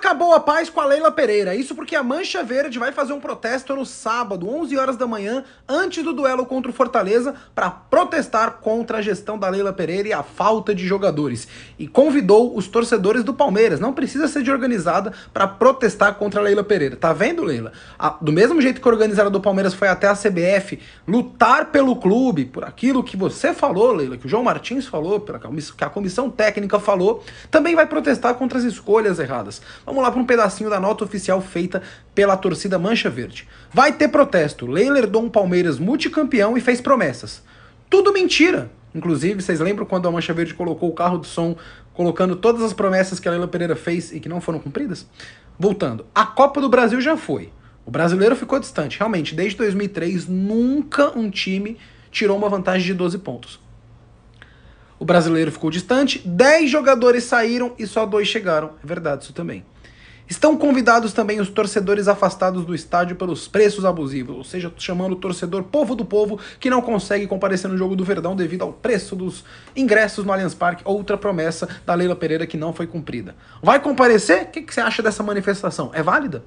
Acabou a paz com a Leila Pereira. Isso porque a Mancha Verde vai fazer um protesto no sábado, 11 horas da manhã, antes do duelo contra o Fortaleza, para protestar contra a gestão da Leila Pereira e a falta de jogadores. E convidou os torcedores do Palmeiras. Não precisa ser de organizada para protestar contra a Leila Pereira. Tá vendo, Leila? A, do mesmo jeito que a organizada do Palmeiras foi até a CBF lutar pelo clube, por aquilo que você falou, Leila, que o João Martins falou, que a comissão técnica falou, também vai protestar contra as escolhas erradas. Vamos lá para um pedacinho da nota oficial feita pela torcida Mancha Verde. Vai ter protesto. Leiler dou Palmeiras multicampeão e fez promessas. Tudo mentira. Inclusive, vocês lembram quando a Mancha Verde colocou o carro do som, colocando todas as promessas que a Leila Pereira fez e que não foram cumpridas? Voltando, a Copa do Brasil já foi. O brasileiro ficou distante. Realmente, desde 2003, nunca um time tirou uma vantagem de 12 pontos. O brasileiro ficou distante, 10 jogadores saíram e só dois chegaram. É verdade isso também. Estão convidados também os torcedores afastados do estádio pelos preços abusivos, ou seja, chamando o torcedor povo do povo que não consegue comparecer no jogo do Verdão devido ao preço dos ingressos no Allianz Parque, outra promessa da Leila Pereira que não foi cumprida. Vai comparecer? O que, que você acha dessa manifestação? É válida?